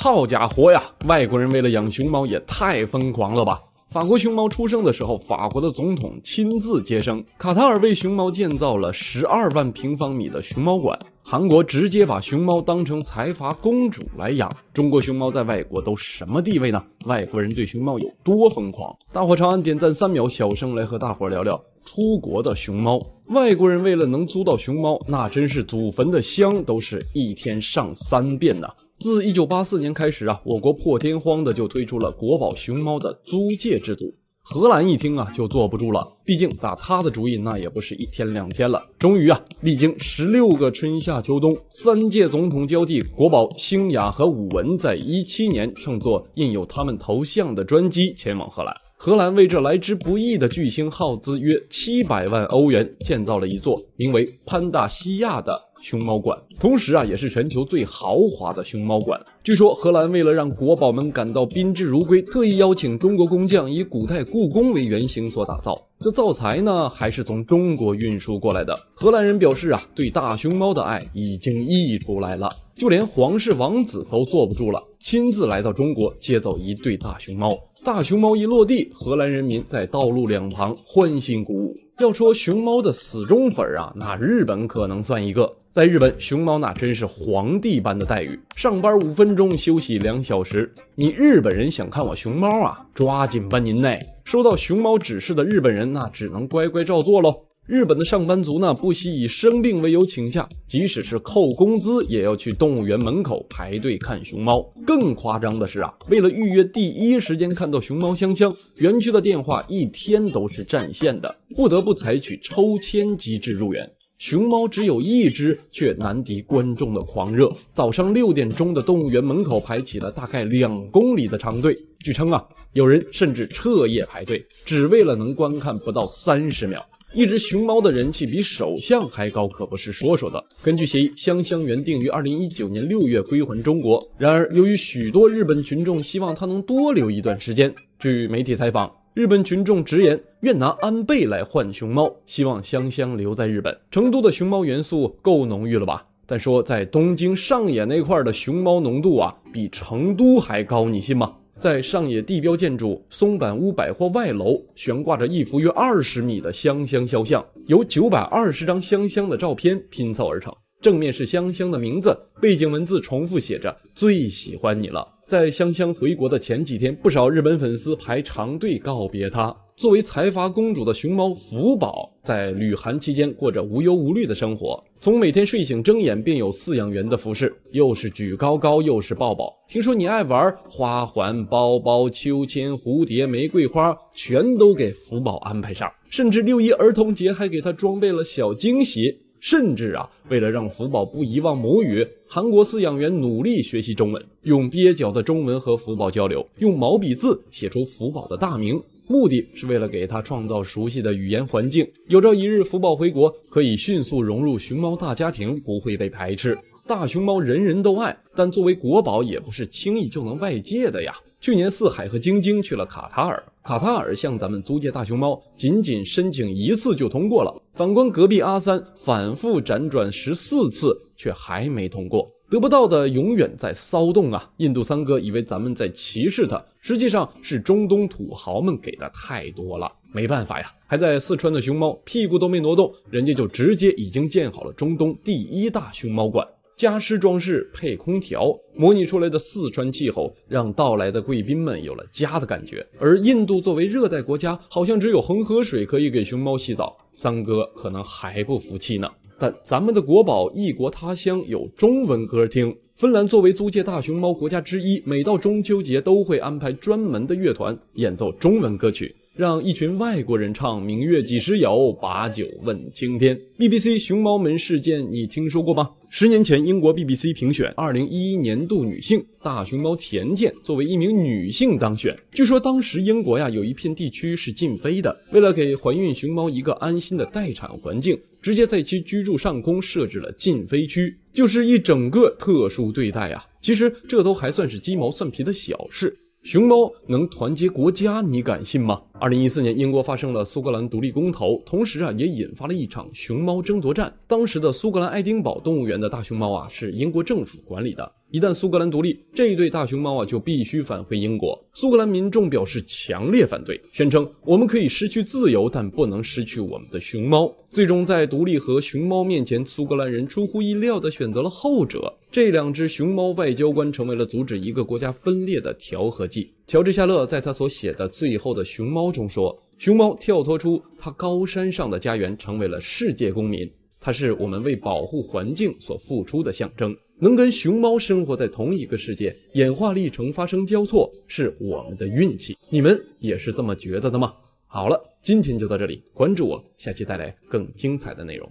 好家伙呀！外国人为了养熊猫也太疯狂了吧！法国熊猫出生的时候，法国的总统亲自接生；卡塔尔为熊猫建造了十二万平方米的熊猫馆；韩国直接把熊猫当成财阀公主来养。中国熊猫在外国都什么地位呢？外国人对熊猫有多疯狂？大伙长按点赞三秒，小声来和大伙聊聊出国的熊猫。外国人为了能租到熊猫，那真是祖坟的香都是一天上三遍呢。自一九八四年开始啊，我国破天荒的就推出了国宝熊猫的租借制度。荷兰一听啊，就坐不住了，毕竟打他的主意那也不是一天两天了。终于啊，历经十六个春夏秋冬，三届总统交替，国宝星雅和武文在一七年乘坐印有他们头像的专机前往荷兰。荷兰为这来之不易的巨星耗资约七百万欧元建造了一座名为“潘大西亚”的熊猫馆，同时啊，也是全球最豪华的熊猫馆。据说，荷兰为了让国宝们感到宾至如归，特意邀请中国工匠以古代故宫为原型所打造。这造材呢，还是从中国运输过来的。荷兰人表示啊，对大熊猫的爱已经溢出来了，就连皇室王子都坐不住了，亲自来到中国接走一对大熊猫。大熊猫一落地，荷兰人民在道路两旁欢欣鼓舞。要说熊猫的死忠粉啊，那日本可能算一个。在日本，熊猫那真是皇帝般的待遇，上班五分钟，休息两小时。你日本人想看我熊猫啊，抓紧吧您内收到熊猫指示的日本人，那只能乖乖照做喽。日本的上班族呢，不惜以生病为由请假，即使是扣工资，也要去动物园门口排队看熊猫。更夸张的是啊，为了预约第一时间看到熊猫香香，园区的电话一天都是占线的，不得不采取抽签机制入园。熊猫只有一只，却难敌观众的狂热。早上六点钟的动物园门口排起了大概两公里的长队，据称啊，有人甚至彻夜排队，只为了能观看不到三十秒。一只熊猫的人气比首相还高，可不是说说的。根据协议，香香原定于二零一九年六月归还中国，然而由于许多日本群众希望它能多留一段时间，据媒体采访，日本群众直言愿拿安倍来换熊猫，希望香香留在日本。成都的熊猫元素够浓郁了吧？但说在东京上野那块的熊猫浓度啊，比成都还高，你信吗？在上野地标建筑松板屋百货外楼，悬挂着一幅约二十米的香香肖像，由九百二十张香香的照片拼凑而成。正面是香香的名字，背景文字重复写着“最喜欢你了”。在香香回国的前几天，不少日本粉丝排长队告别她。作为财阀公主的熊猫福宝，在旅韩期间过着无忧无虑的生活。从每天睡醒睁眼便有饲养员的服侍，又是举高高，又是抱抱。听说你爱玩花环、包包、秋千、蝴蝶、玫瑰花，全都给福宝安排上。甚至六一儿童节还给他装备了小惊喜。甚至啊，为了让福宝不遗忘母语，韩国饲养员努力学习中文，用蹩脚的中文和福宝交流，用毛笔字写出福宝的大名，目的是为了给他创造熟悉的语言环境。有朝一日福宝回国，可以迅速融入熊猫大家庭，不会被排斥。大熊猫人人都爱，但作为国宝，也不是轻易就能外借的呀。去年四海和晶晶去了卡塔尔，卡塔尔向咱们租借大熊猫，仅仅申请一次就通过了。反观隔壁阿三，反复辗转十四次却还没通过，得不到的永远在骚动啊！印度三哥以为咱们在歧视他，实际上是中东土豪们给的太多了，没办法呀。还在四川的熊猫屁股都没挪动，人家就直接已经建好了中东第一大熊猫馆。加湿装饰配空调，模拟出来的四川气候，让到来的贵宾们有了家的感觉。而印度作为热带国家，好像只有恒河水可以给熊猫洗澡，三哥可能还不服气呢。但咱们的国宝异国他乡有中文歌听。芬兰作为租借大熊猫国家之一，每到中秋节都会安排专门的乐团演奏中文歌曲。让一群外国人唱《明月几时有》，把酒问青天。B B C 熊猫门事件，你听说过吗？十年前，英国 B B C 评选二零一一年度女性，大熊猫田健作为一名女性当选。据说当时英国呀，有一片地区是禁飞的，为了给怀孕熊猫一个安心的待产环境，直接在其居住上空设置了禁飞区，就是一整个特殊对待啊！其实这都还算是鸡毛蒜皮的小事。熊猫能团结国家，你敢信吗？二零一四年，英国发生了苏格兰独立公投，同时啊，也引发了一场熊猫争夺战。当时的苏格兰爱丁堡动物园的大熊猫啊，是英国政府管理的。一旦苏格兰独立，这一对大熊猫啊就必须返回英国。苏格兰民众表示强烈反对，宣称：“我们可以失去自由，但不能失去我们的熊猫。”最终，在独立和熊猫面前，苏格兰人出乎意料地选择了后者。这两只熊猫外交官成为了阻止一个国家分裂的调和剂。乔治·夏勒在他所写的《最后的熊猫》中说：“熊猫跳脱出他高山上的家园，成为了世界公民。它是我们为保护环境所付出的象征。能跟熊猫生活在同一个世界，演化历程发生交错，是我们的运气。你们也是这么觉得的吗？”好了，今天就到这里。关注我，下期带来更精彩的内容。